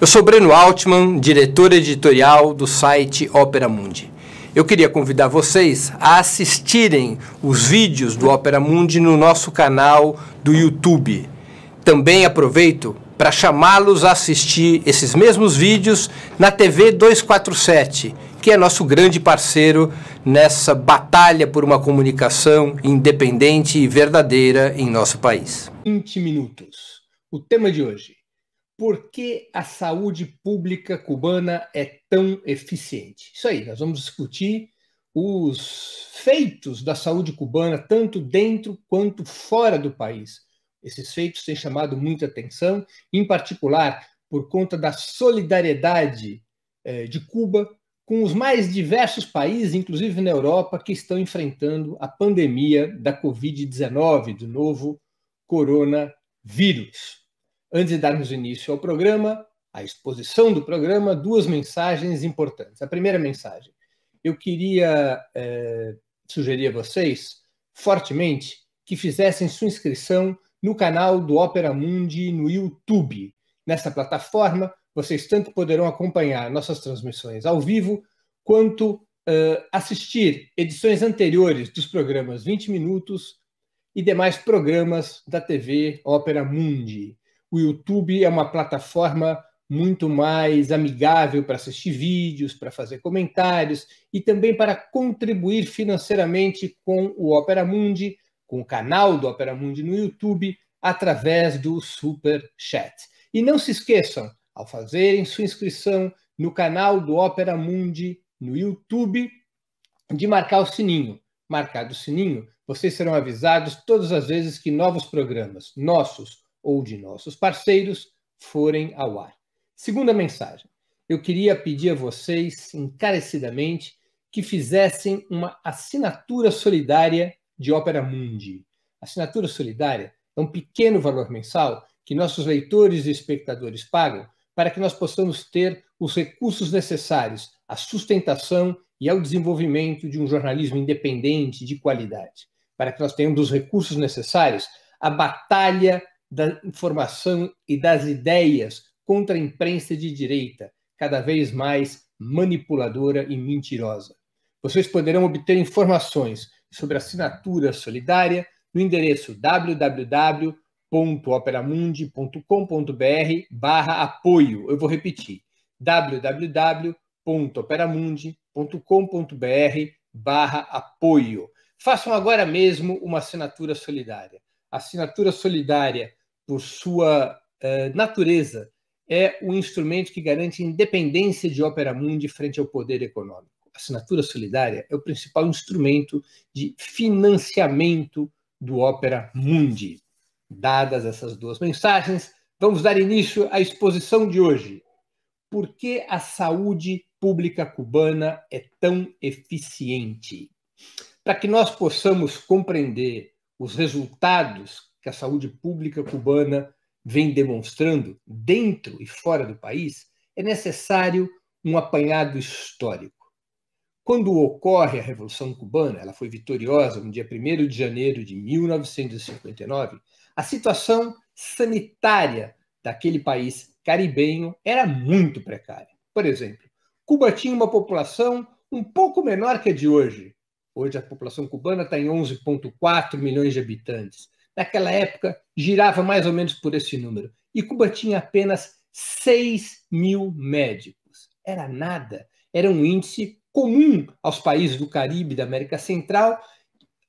Eu sou Breno Altman, diretor editorial do site Opera Mundi. Eu queria convidar vocês a assistirem os vídeos do Opera Mundi no nosso canal do YouTube. Também aproveito para chamá-los a assistir esses mesmos vídeos na TV 247, que é nosso grande parceiro nessa batalha por uma comunicação independente e verdadeira em nosso país. 20 minutos. O tema de hoje por que a saúde pública cubana é tão eficiente. Isso aí, nós vamos discutir os feitos da saúde cubana, tanto dentro quanto fora do país. Esses feitos têm chamado muita atenção, em particular por conta da solidariedade é, de Cuba com os mais diversos países, inclusive na Europa, que estão enfrentando a pandemia da Covid-19, do novo coronavírus. Antes de darmos início ao programa, à exposição do programa, duas mensagens importantes. A primeira mensagem: eu queria eh, sugerir a vocês fortemente que fizessem sua inscrição no canal do Opera Mundi no YouTube. Nessa plataforma, vocês tanto poderão acompanhar nossas transmissões ao vivo, quanto uh, assistir edições anteriores dos programas 20 Minutos e demais programas da TV Ópera Mundi o YouTube é uma plataforma muito mais amigável para assistir vídeos, para fazer comentários e também para contribuir financeiramente com o Opera Mundi, com o canal do Opera Mundi no YouTube através do Super Chat. E não se esqueçam, ao fazerem sua inscrição no canal do Opera Mundi no YouTube, de marcar o sininho. Marcado o sininho, vocês serão avisados todas as vezes que novos programas nossos ou de nossos parceiros forem ao ar. Segunda mensagem: eu queria pedir a vocês encarecidamente que fizessem uma assinatura solidária de ópera Mundi. Assinatura solidária é um pequeno valor mensal que nossos leitores e espectadores pagam para que nós possamos ter os recursos necessários à sustentação e ao desenvolvimento de um jornalismo independente de qualidade, para que nós tenhamos os recursos necessários à batalha da informação e das ideias contra a imprensa de direita, cada vez mais manipuladora e mentirosa. Vocês poderão obter informações sobre a assinatura solidária no endereço www.operamundi.com.br barra apoio. Eu vou repetir, www.operamundi.com.br barra apoio. Façam agora mesmo uma assinatura solidária. A assinatura solidária por sua uh, natureza, é o instrumento que garante independência de ópera mundi frente ao poder econômico. A assinatura solidária é o principal instrumento de financiamento do ópera mundi. Dadas essas duas mensagens, vamos dar início à exposição de hoje. Por que a saúde pública cubana é tão eficiente? Para que nós possamos compreender os resultados que a saúde pública cubana vem demonstrando dentro e fora do país, é necessário um apanhado histórico. Quando ocorre a Revolução Cubana, ela foi vitoriosa no dia 1 de janeiro de 1959, a situação sanitária daquele país caribenho era muito precária. Por exemplo, Cuba tinha uma população um pouco menor que a de hoje. Hoje a população cubana está em 11,4 milhões de habitantes naquela época girava mais ou menos por esse número. E Cuba tinha apenas 6 mil médicos. Era nada. Era um índice comum aos países do Caribe, da América Central,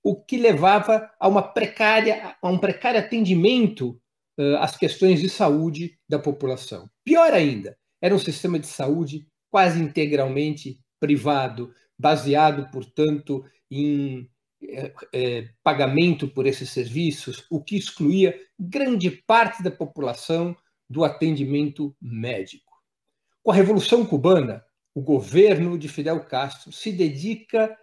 o que levava a, uma precária, a um precário atendimento uh, às questões de saúde da população. Pior ainda, era um sistema de saúde quase integralmente privado, baseado, portanto, em é, é, pagamento por esses serviços, o que excluía grande parte da população do atendimento médico. Com a Revolução Cubana, o governo de Fidel Castro se dedica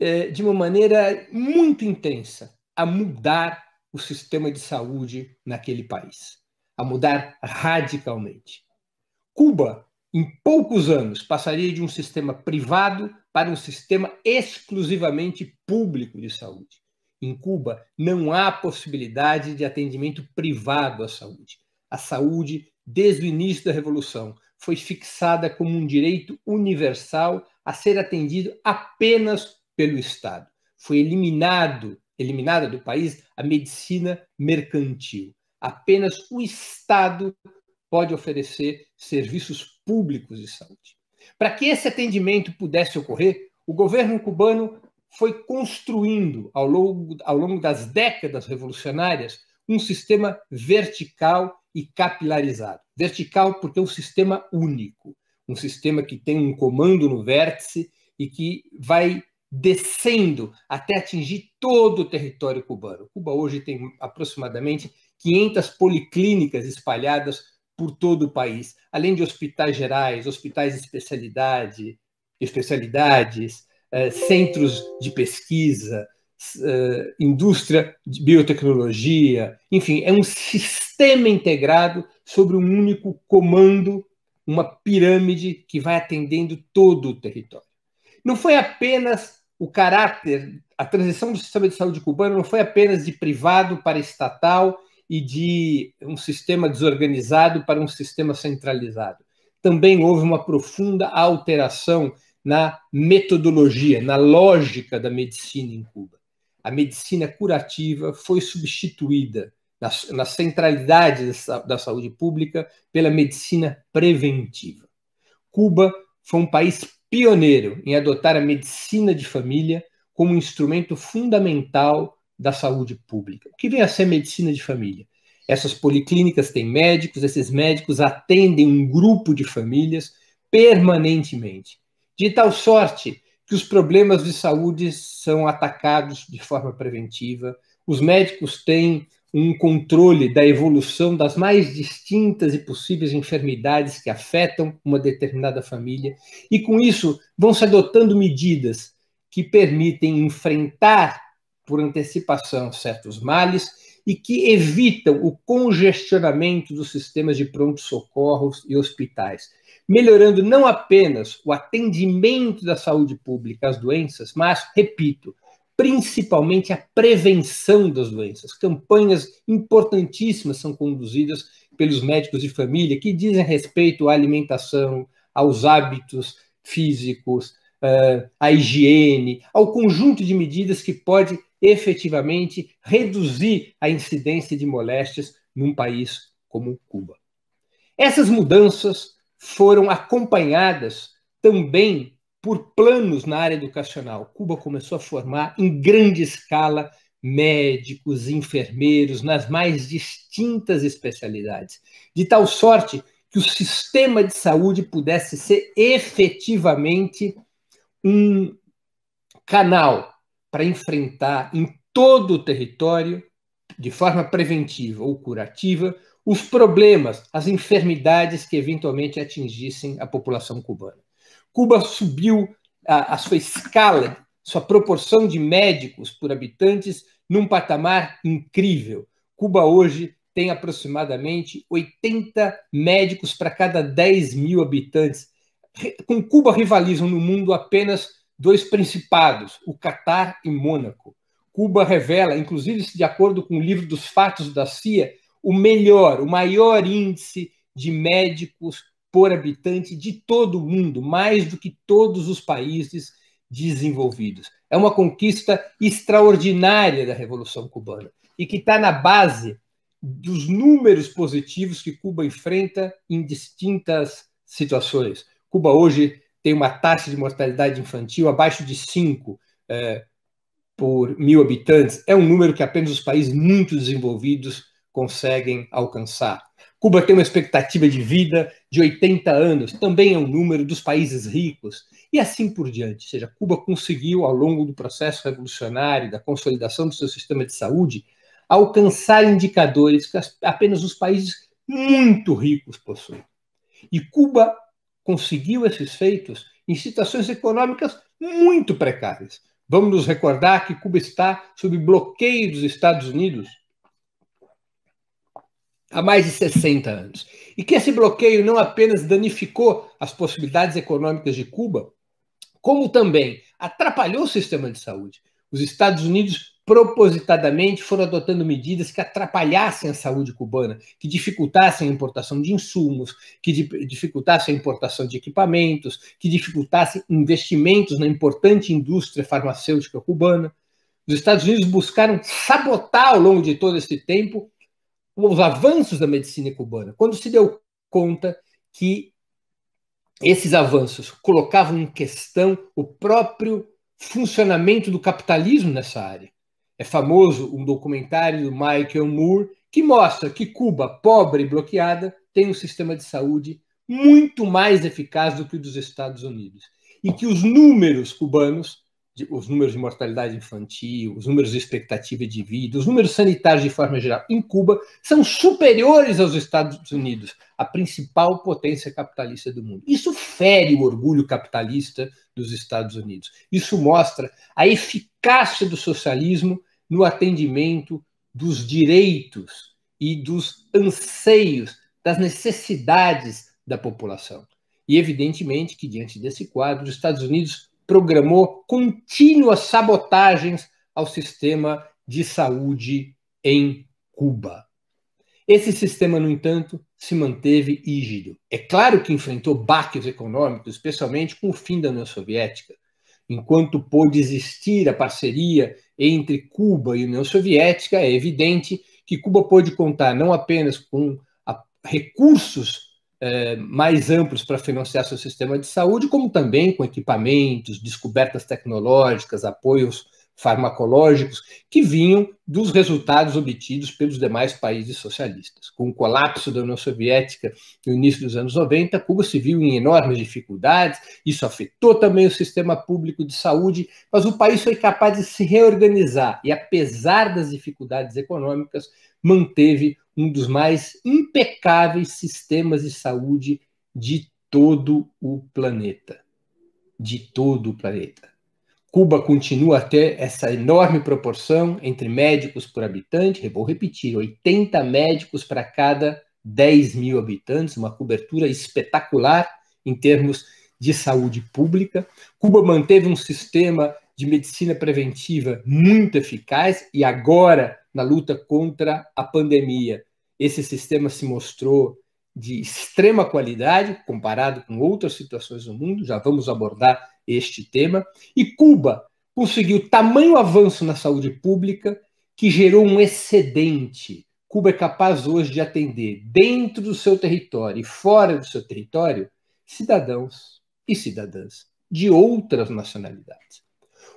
é, de uma maneira muito intensa a mudar o sistema de saúde naquele país, a mudar radicalmente. Cuba, em poucos anos, passaria de um sistema privado para um sistema exclusivamente público de saúde. Em Cuba, não há possibilidade de atendimento privado à saúde. A saúde, desde o início da Revolução, foi fixada como um direito universal a ser atendido apenas pelo Estado. Foi eliminado, eliminada do país a medicina mercantil. Apenas o Estado pode oferecer serviços públicos de saúde. Para que esse atendimento pudesse ocorrer, o governo cubano foi construindo, ao longo, ao longo das décadas revolucionárias, um sistema vertical e capilarizado. Vertical, porque é um sistema único, um sistema que tem um comando no vértice e que vai descendo até atingir todo o território cubano. Cuba hoje tem aproximadamente 500 policlínicas espalhadas por todo o país, além de hospitais gerais, hospitais de especialidade, especialidades, eh, centros de pesquisa, eh, indústria de biotecnologia, enfim, é um sistema integrado sobre um único comando, uma pirâmide que vai atendendo todo o território. Não foi apenas o caráter, a transição do sistema de saúde cubano não foi apenas de privado para estatal e de um sistema desorganizado para um sistema centralizado. Também houve uma profunda alteração na metodologia, na lógica da medicina em Cuba. A medicina curativa foi substituída na, na centralidade da, da saúde pública pela medicina preventiva. Cuba foi um país pioneiro em adotar a medicina de família como um instrumento fundamental da saúde pública, o que vem a ser medicina de família. Essas policlínicas têm médicos, esses médicos atendem um grupo de famílias permanentemente, de tal sorte que os problemas de saúde são atacados de forma preventiva, os médicos têm um controle da evolução das mais distintas e possíveis enfermidades que afetam uma determinada família, e com isso vão se adotando medidas que permitem enfrentar por antecipação certos males e que evitam o congestionamento dos sistemas de pronto-socorros e hospitais, melhorando não apenas o atendimento da saúde pública às doenças, mas, repito, principalmente a prevenção das doenças. Campanhas importantíssimas são conduzidas pelos médicos de família que dizem respeito à alimentação, aos hábitos físicos, eh, à higiene, ao conjunto de medidas que pode efetivamente reduzir a incidência de moléstias num país como Cuba. Essas mudanças foram acompanhadas também por planos na área educacional. Cuba começou a formar em grande escala médicos, enfermeiros, nas mais distintas especialidades, de tal sorte que o sistema de saúde pudesse ser efetivamente um canal para enfrentar em todo o território, de forma preventiva ou curativa, os problemas, as enfermidades que eventualmente atingissem a população cubana. Cuba subiu a, a sua escala, sua proporção de médicos por habitantes num patamar incrível. Cuba hoje tem aproximadamente 80 médicos para cada 10 mil habitantes. Com Cuba rivalizam no mundo apenas dois principados, o Catar e Mônaco. Cuba revela, inclusive de acordo com o livro dos fatos da CIA, o melhor, o maior índice de médicos por habitante de todo o mundo, mais do que todos os países desenvolvidos. É uma conquista extraordinária da Revolução Cubana e que está na base dos números positivos que Cuba enfrenta em distintas situações. Cuba hoje tem uma taxa de mortalidade infantil abaixo de 5 é, por mil habitantes, é um número que apenas os países muito desenvolvidos conseguem alcançar. Cuba tem uma expectativa de vida de 80 anos, também é um número dos países ricos, e assim por diante. Ou seja, Cuba conseguiu, ao longo do processo revolucionário, da consolidação do seu sistema de saúde, alcançar indicadores que apenas os países muito ricos possuem. E Cuba conseguiu esses feitos em situações econômicas muito precárias. Vamos nos recordar que Cuba está sob bloqueio dos Estados Unidos há mais de 60 anos. E que esse bloqueio não apenas danificou as possibilidades econômicas de Cuba, como também atrapalhou o sistema de saúde. Os Estados Unidos propositadamente foram adotando medidas que atrapalhassem a saúde cubana, que dificultassem a importação de insumos, que dificultassem a importação de equipamentos, que dificultassem investimentos na importante indústria farmacêutica cubana. Os Estados Unidos buscaram sabotar ao longo de todo esse tempo os avanços da medicina cubana. Quando se deu conta que esses avanços colocavam em questão o próprio funcionamento do capitalismo nessa área é famoso um documentário do Michael Moore que mostra que Cuba, pobre e bloqueada, tem um sistema de saúde muito mais eficaz do que o dos Estados Unidos e que os números cubanos de, os números de mortalidade infantil, os números de expectativa de vida, os números sanitários de forma geral em Cuba são superiores aos Estados Unidos, a principal potência capitalista do mundo. Isso fere o orgulho capitalista dos Estados Unidos. Isso mostra a eficácia do socialismo no atendimento dos direitos e dos anseios, das necessidades da população. E evidentemente que diante desse quadro, os Estados Unidos programou contínuas sabotagens ao sistema de saúde em Cuba. Esse sistema, no entanto, se manteve rígido. É claro que enfrentou baques econômicos, especialmente com o fim da União Soviética. Enquanto pôde existir a parceria entre Cuba e União Soviética, é evidente que Cuba pôde contar não apenas com recursos é, mais amplos para financiar seu sistema de saúde, como também com equipamentos, descobertas tecnológicas, apoios farmacológicos que vinham dos resultados obtidos pelos demais países socialistas. Com o colapso da União Soviética no início dos anos 90, Cuba se viu em enormes dificuldades, isso afetou também o sistema público de saúde, mas o país foi capaz de se reorganizar e, apesar das dificuldades econômicas, manteve um dos mais impecáveis sistemas de saúde de todo o planeta. De todo o planeta. Cuba continua a ter essa enorme proporção entre médicos por habitante, vou repetir, 80 médicos para cada 10 mil habitantes, uma cobertura espetacular em termos de saúde pública. Cuba manteve um sistema de medicina preventiva muito eficaz e agora na luta contra a pandemia. Esse sistema se mostrou de extrema qualidade comparado com outras situações do mundo, já vamos abordar este tema. E Cuba conseguiu tamanho avanço na saúde pública que gerou um excedente. Cuba é capaz hoje de atender, dentro do seu território e fora do seu território, cidadãos e cidadãs de outras nacionalidades.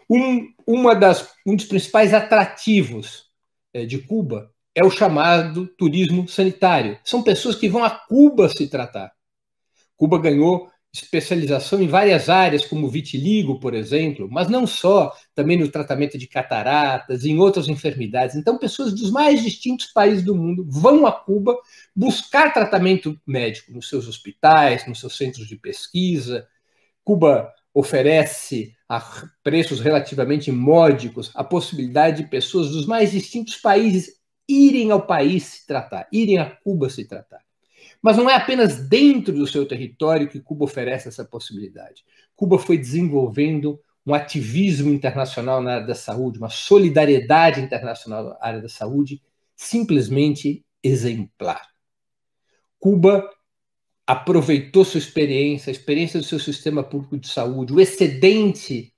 Um, uma das, um dos principais atrativos é, de Cuba é o chamado turismo sanitário. São pessoas que vão a Cuba se tratar. Cuba ganhou especialização em várias áreas, como vitiligo, por exemplo, mas não só, também no tratamento de cataratas, em outras enfermidades. Então, pessoas dos mais distintos países do mundo vão a Cuba buscar tratamento médico nos seus hospitais, nos seus centros de pesquisa. Cuba oferece a preços relativamente módicos a possibilidade de pessoas dos mais distintos países irem ao país se tratar, irem a Cuba se tratar. Mas não é apenas dentro do seu território que Cuba oferece essa possibilidade. Cuba foi desenvolvendo um ativismo internacional na área da saúde, uma solidariedade internacional na área da saúde simplesmente exemplar. Cuba aproveitou sua experiência, a experiência do seu sistema público de saúde, o excedente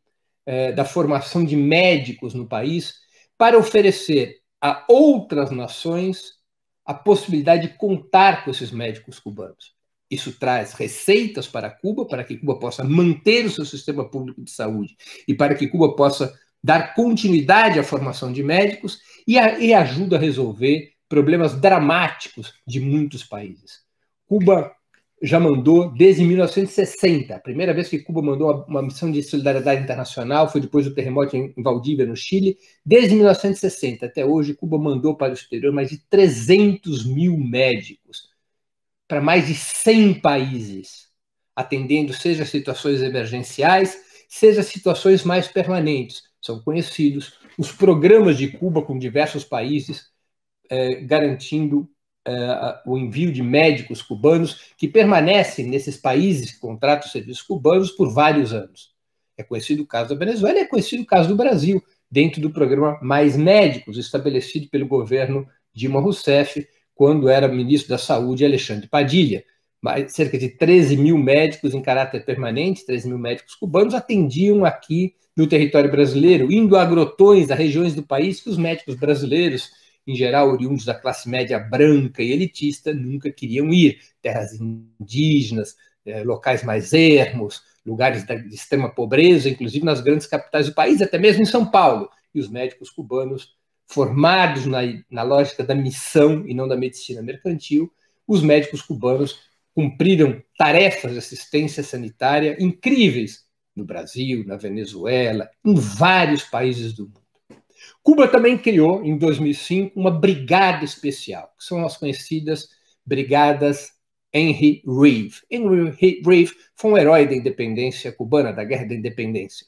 é, da formação de médicos no país, para oferecer a outras nações a possibilidade de contar com esses médicos cubanos. Isso traz receitas para Cuba, para que Cuba possa manter o seu sistema público de saúde e para que Cuba possa dar continuidade à formação de médicos e, a, e ajuda a resolver problemas dramáticos de muitos países. Cuba já mandou desde 1960. A primeira vez que Cuba mandou uma missão de solidariedade internacional foi depois do terremoto em Valdívia, no Chile. Desde 1960 até hoje, Cuba mandou para o exterior mais de 300 mil médicos para mais de 100 países, atendendo seja situações emergenciais, seja situações mais permanentes. São conhecidos os programas de Cuba com diversos países, eh, garantindo eh, o envio de médicos cubanos que permanecem nesses países que contratam serviços cubanos por vários anos. É conhecido o caso da Venezuela, é conhecido o caso do Brasil, dentro do programa Mais Médicos, estabelecido pelo governo Dilma Rousseff, quando era ministro da Saúde Alexandre Padilha. Cerca de 13 mil médicos em caráter permanente, 13 mil médicos cubanos, atendiam aqui no território brasileiro, indo a grotões, a regiões do país que os médicos brasileiros em geral oriundos da classe média branca e elitista, nunca queriam ir. Terras indígenas, eh, locais mais ermos, lugares de extrema pobreza, inclusive nas grandes capitais do país, até mesmo em São Paulo. E os médicos cubanos, formados na, na lógica da missão e não da medicina mercantil, os médicos cubanos cumpriram tarefas de assistência sanitária incríveis no Brasil, na Venezuela, em vários países do mundo. Cuba também criou, em 2005, uma brigada especial, que são as conhecidas Brigadas Henry Reeve. Henry Reeve foi um herói da independência cubana, da Guerra da Independência.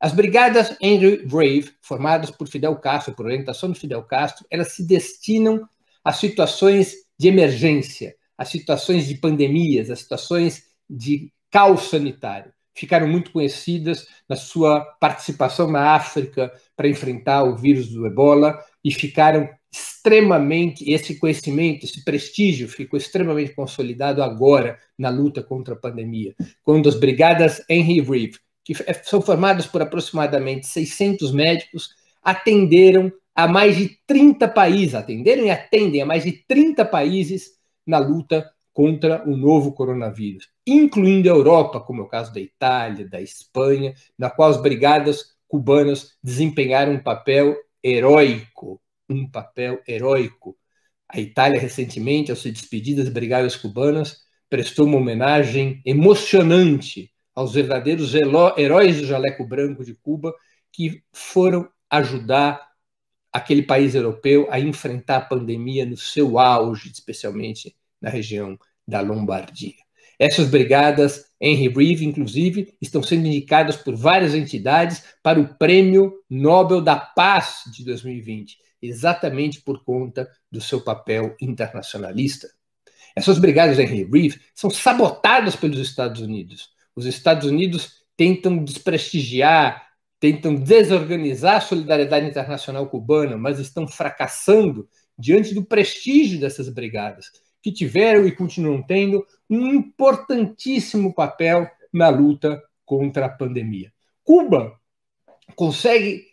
As brigadas Henry Reeve, formadas por Fidel Castro, por orientação de Fidel Castro, elas se destinam a situações de emergência, a situações de pandemias, a situações de caos sanitário ficaram muito conhecidas na sua participação na África para enfrentar o vírus do ebola e ficaram extremamente, esse conhecimento, esse prestígio ficou extremamente consolidado agora na luta contra a pandemia, quando as brigadas Henry Reeve, que é, são formadas por aproximadamente 600 médicos, atenderam a mais de 30 países, atenderam e atendem a mais de 30 países na luta contra o novo coronavírus, incluindo a Europa, como é o caso da Itália, da Espanha, na qual as brigadas cubanas desempenharam um papel heróico, um papel heróico. A Itália recentemente, ao se despedir das brigadas cubanas, prestou uma homenagem emocionante aos verdadeiros heróis do jaleco branco de Cuba que foram ajudar aquele país europeu a enfrentar a pandemia no seu auge, especialmente na região da Lombardia. Essas brigadas Henry Reeve, inclusive, estão sendo indicadas por várias entidades para o Prêmio Nobel da Paz de 2020, exatamente por conta do seu papel internacionalista. Essas brigadas Henry Reeve são sabotadas pelos Estados Unidos. Os Estados Unidos tentam desprestigiar, tentam desorganizar a solidariedade internacional cubana, mas estão fracassando diante do prestígio dessas brigadas que tiveram e continuam tendo um importantíssimo papel na luta contra a pandemia. Cuba consegue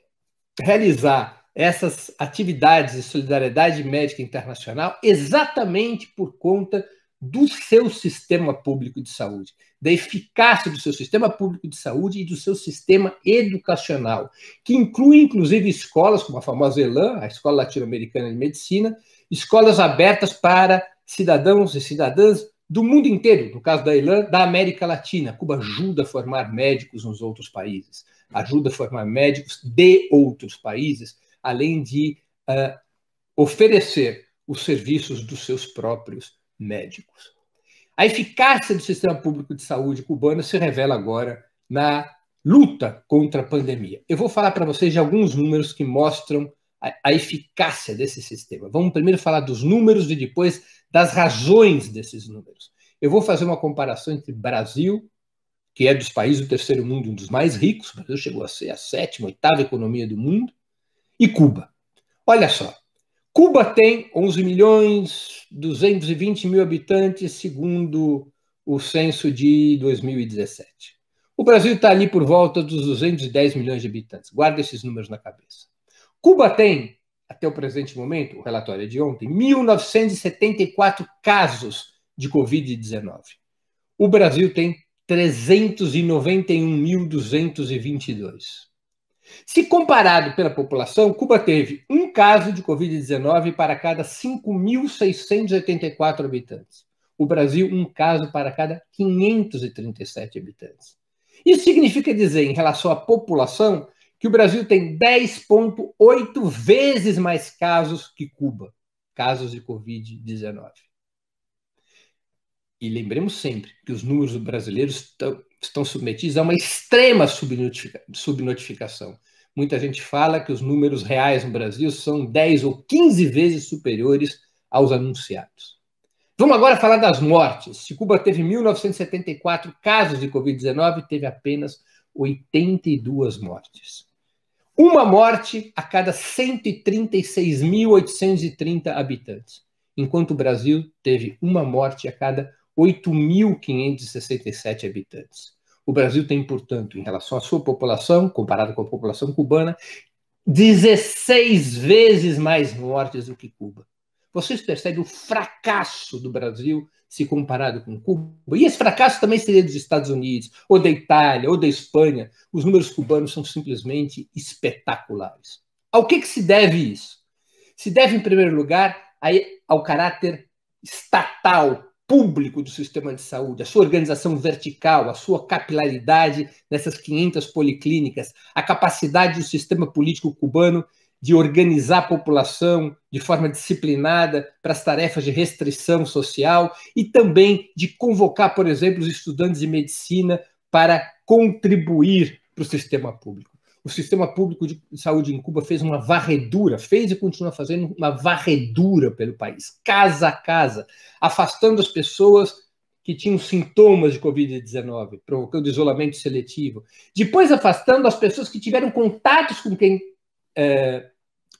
realizar essas atividades de solidariedade médica internacional exatamente por conta do seu sistema público de saúde, da eficácia do seu sistema público de saúde e do seu sistema educacional, que inclui inclusive escolas como a famosa ELAN, a Escola Latino-Americana de Medicina, escolas abertas para cidadãos e cidadãs do mundo inteiro, no caso da Irlanda, da América Latina. Cuba ajuda a formar médicos nos outros países, ajuda a formar médicos de outros países, além de uh, oferecer os serviços dos seus próprios médicos. A eficácia do sistema público de saúde cubano se revela agora na luta contra a pandemia. Eu vou falar para vocês de alguns números que mostram a, a eficácia desse sistema. Vamos primeiro falar dos números e depois das razões desses números. Eu vou fazer uma comparação entre Brasil, que é dos países do terceiro mundo um dos mais ricos, o Brasil chegou a ser a sétima, oitava economia do mundo, e Cuba. Olha só, Cuba tem 11 milhões 220 mil habitantes, segundo o censo de 2017. O Brasil está ali por volta dos 210 milhões de habitantes. Guarda esses números na cabeça. Cuba tem até o presente momento, o relatório é de ontem, 1.974 casos de Covid-19. O Brasil tem 391.222. Se comparado pela população, Cuba teve um caso de Covid-19 para cada 5.684 habitantes. O Brasil, um caso para cada 537 habitantes. Isso significa dizer, em relação à população, que o Brasil tem 10,8 vezes mais casos que Cuba, casos de Covid-19. E lembremos sempre que os números brasileiros estão, submetidos a uma extrema subnotificação. Muita gente fala que os números reais no Brasil são 10 ou 15 vezes superiores aos anunciados. Vamos agora falar das mortes. Se Cuba teve 1.974 casos de Covid-19, teve apenas 82 mortes. Uma morte a cada 136.830 habitantes, enquanto o Brasil teve uma morte a cada 8.567 habitantes. O Brasil tem, portanto, em relação à sua população, comparado com a população cubana, 16 vezes mais mortes do que Cuba. Vocês percebem o fracasso do Brasil se comparado com Cuba? E esse fracasso também seria dos Estados Unidos, ou da Itália, ou da Espanha. Os números cubanos são simplesmente espetaculares. Ao que, que se deve isso? Se deve, em primeiro lugar, ao caráter estatal, público do sistema de saúde, a sua organização vertical, a sua capilaridade nessas 500 policlínicas, a capacidade do sistema político cubano de organizar a população de forma disciplinada para as tarefas de restrição social e também de convocar, por exemplo, os estudantes de medicina para contribuir para o sistema público. O sistema público de saúde em Cuba fez uma varredura, fez e continua fazendo uma varredura pelo país, casa a casa, afastando as pessoas que tinham sintomas de Covid-19, provocando isolamento seletivo. Depois afastando as pessoas que tiveram contatos com quem é,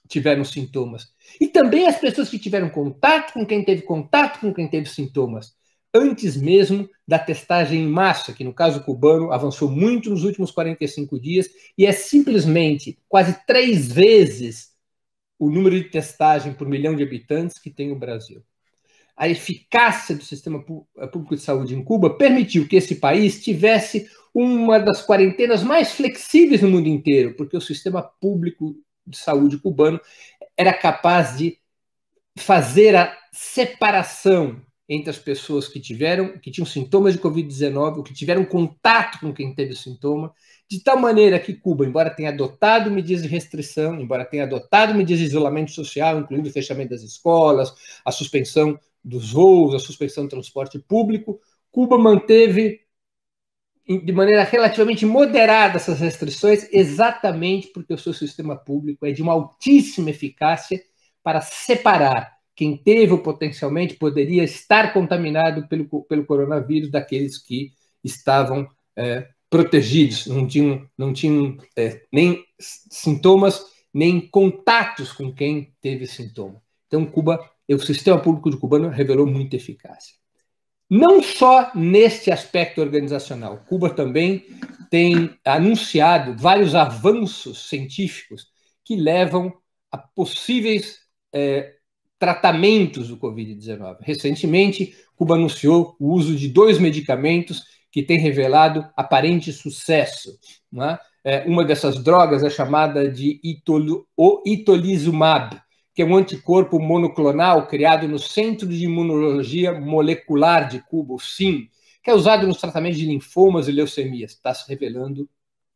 tiveram sintomas. E também as pessoas que tiveram contato com quem teve contato com quem teve sintomas, antes mesmo da testagem em massa, que no caso cubano avançou muito nos últimos 45 dias e é simplesmente quase três vezes o número de testagem por milhão de habitantes que tem o Brasil. A eficácia do sistema é, público de saúde em Cuba permitiu que esse país tivesse uma das quarentenas mais flexíveis no mundo inteiro, porque o sistema público de saúde cubano era capaz de fazer a separação entre as pessoas que tiveram, que tinham sintomas de Covid-19, ou que tiveram contato com quem teve o sintoma, de tal maneira que Cuba, embora tenha adotado medidas de restrição, embora tenha adotado medidas de isolamento social, incluindo o fechamento das escolas, a suspensão dos voos, a suspensão do transporte público, Cuba manteve de maneira relativamente moderada essas restrições, exatamente porque o seu sistema público é de uma altíssima eficácia para separar quem teve ou potencialmente poderia estar contaminado pelo, pelo coronavírus daqueles que estavam é, protegidos, não tinham, não tinham é, nem sintomas, nem contatos com quem teve sintoma. Então, Cuba, o sistema público de cubano revelou muita eficácia. Não só neste aspecto organizacional, Cuba também tem anunciado vários avanços científicos que levam a possíveis é, tratamentos do Covid-19. Recentemente, Cuba anunciou o uso de dois medicamentos que têm revelado aparente sucesso. É? é, uma dessas drogas é chamada de itolo, itolizumab, que é um anticorpo monoclonal criado no Centro de Imunologia Molecular de Cuba, o SIM, que é usado nos tratamentos de linfomas e leucemias. Está se revelando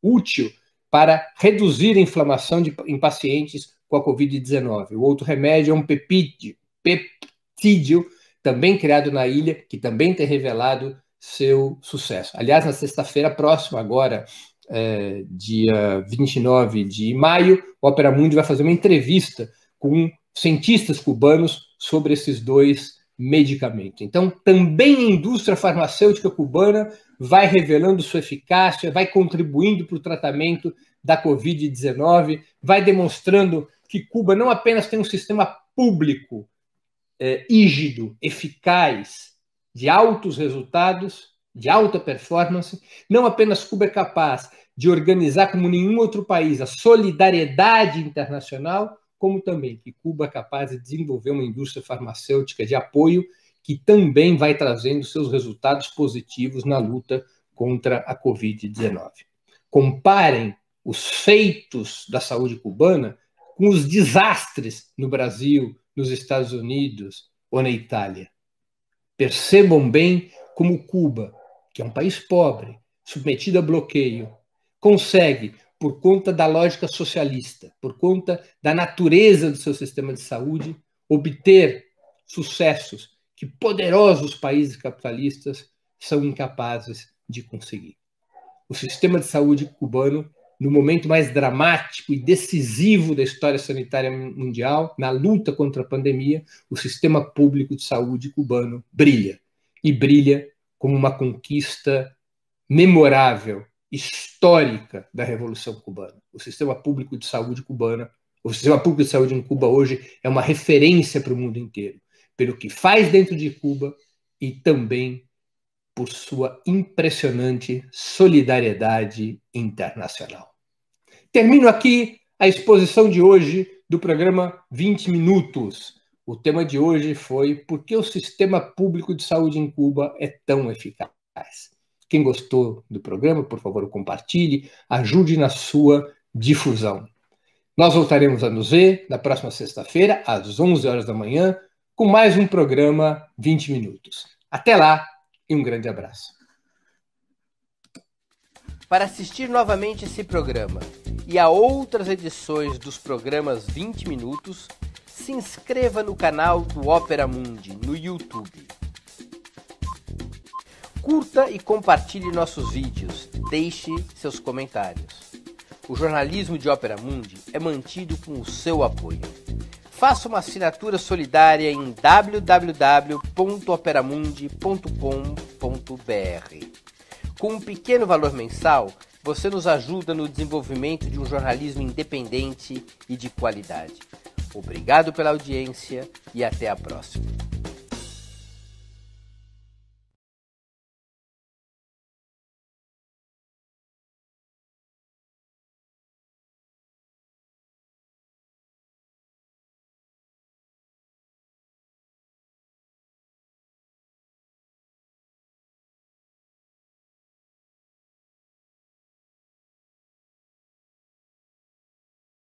útil para reduzir a inflamação de, em pacientes com a Covid-19. O outro remédio é um pepídeo, peptídeo, também criado na ilha, que também tem revelado seu sucesso. Aliás, na sexta-feira próxima, agora, é, dia 29 de maio, o Opera Mundi vai fazer uma entrevista com cientistas cubanos sobre esses dois medicamentos. Então, também a indústria farmacêutica cubana vai revelando sua eficácia, vai contribuindo para o tratamento da Covid-19, vai demonstrando que Cuba não apenas tem um sistema público é, rígido, eficaz, de altos resultados, de alta performance, não apenas Cuba é capaz de organizar como nenhum outro país a solidariedade internacional, como também que Cuba é capaz de desenvolver uma indústria farmacêutica de apoio que também vai trazendo seus resultados positivos na luta contra a Covid-19. Comparem os feitos da saúde cubana com os desastres no Brasil, nos Estados Unidos ou na Itália. Percebam bem como Cuba, que é um país pobre, submetido a bloqueio, consegue por conta da lógica socialista, por conta da natureza do seu sistema de saúde, obter sucessos que poderosos países capitalistas são incapazes de conseguir. O sistema de saúde cubano, no momento mais dramático e decisivo da história sanitária mundial, na luta contra a pandemia, o sistema público de saúde cubano brilha. E brilha como uma conquista memorável histórica da Revolução Cubana. O sistema público de saúde cubana, o sistema público de saúde em Cuba hoje é uma referência para o mundo inteiro, pelo que faz dentro de Cuba e também por sua impressionante solidariedade internacional. Termino aqui a exposição de hoje do programa 20 Minutos. O tema de hoje foi por que o sistema público de saúde em Cuba é tão eficaz. Quem gostou do programa, por favor, compartilhe, ajude na sua difusão. Nós voltaremos a nos ver na próxima sexta-feira, às 11 horas da manhã, com mais um programa 20 Minutos. Até lá e um grande abraço. Para assistir novamente esse programa e a outras edições dos programas 20 Minutos, se inscreva no canal do Opera Mundi no YouTube curta e compartilhe nossos vídeos, deixe seus comentários. O jornalismo de Ópera Mundi é mantido com o seu apoio. Faça uma assinatura solidária em www.operamundi.com.br. Com um pequeno valor mensal, você nos ajuda no desenvolvimento de um jornalismo independente e de qualidade. Obrigado pela audiência e até a próxima.